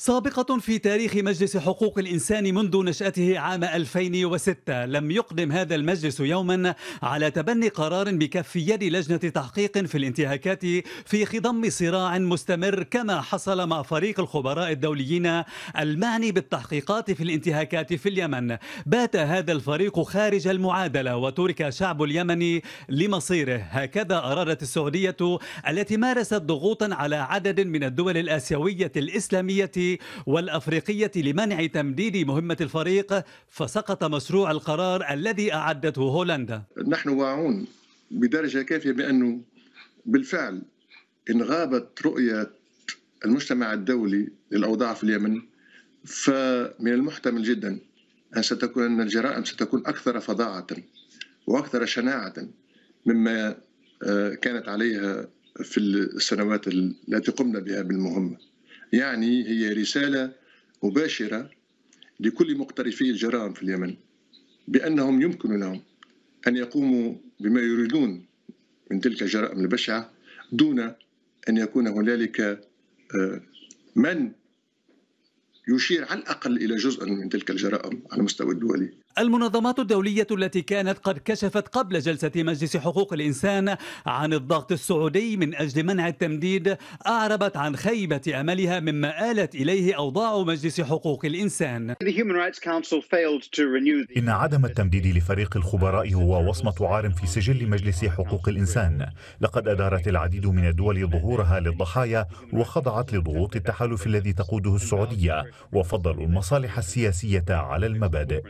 سابقة في تاريخ مجلس حقوق الإنسان منذ نشأته عام 2006 لم يقدم هذا المجلس يوما على تبني قرار بكف يد لجنة تحقيق في الانتهاكات في خضم صراع مستمر كما حصل مع فريق الخبراء الدوليين المعني بالتحقيقات في الانتهاكات في اليمن بات هذا الفريق خارج المعادلة وترك شعب اليمن لمصيره هكذا أرادت السعودية التي مارست ضغوطا على عدد من الدول الآسيوية الإسلامية والأفريقية لمنع تمديد مهمة الفريق فسقط مشروع القرار الذي أعدته هولندا نحن واعون بدرجة كافية بأنه بالفعل إن غابت رؤية المجتمع الدولي للأوضاع في اليمن فمن المحتمل جدا أن ستكون أن الجرائم ستكون أكثر فظاعة وأكثر شناعة مما آه، كانت عليها في السنوات التي قمنا بها بالمهمة يعني هي رسالة مباشرة لكل مقترفي الجرائم في اليمن بأنهم يمكن لهم أن يقوموا بما يريدون من تلك الجرائم البشعة دون أن يكون هنالك آه، من يشير على الأقل إلى جزء من تلك الجرائم على المستوى الدولي المنظمات الدولية التي كانت قد كشفت قبل جلسة مجلس حقوق الإنسان عن الضغط السعودي من أجل منع التمديد أعربت عن خيبة أملها مما آلت إليه أوضاع مجلس حقوق الإنسان إن عدم التمديد لفريق الخبراء هو وصمة عار في سجل مجلس حقوق الإنسان لقد أدارت العديد من الدول ظهورها للضحايا وخضعت لضغوط التحالف الذي تقوده السعودية وفضلوا المصالح السياسية على المبادئ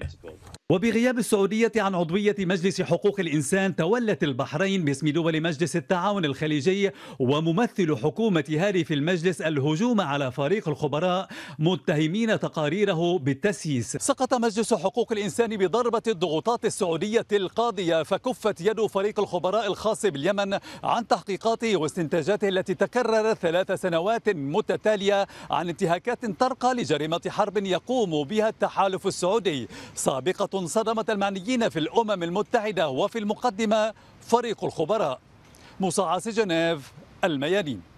وبغياب السعودية عن عضوية مجلس حقوق الإنسان تولت البحرين باسم دول مجلس التعاون الخليجي وممثل حكومة هاري في المجلس الهجوم على فريق الخبراء متهمين تقاريره بالتسييس سقط مجلس حقوق الإنسان بضربة الضغوطات السعودية القاضية فكفت يد فريق الخبراء الخاص باليمن عن تحقيقاته واستنتاجاته التي تكررت ثلاث سنوات متتالية عن انتهاكات ترقى لجريمة حرب يقوم بها التحالف السعودي سابقة صدمت المعنيين في الأمم المتحدة وفي المقدمة فريق الخبراء مصعص جنيف الميادين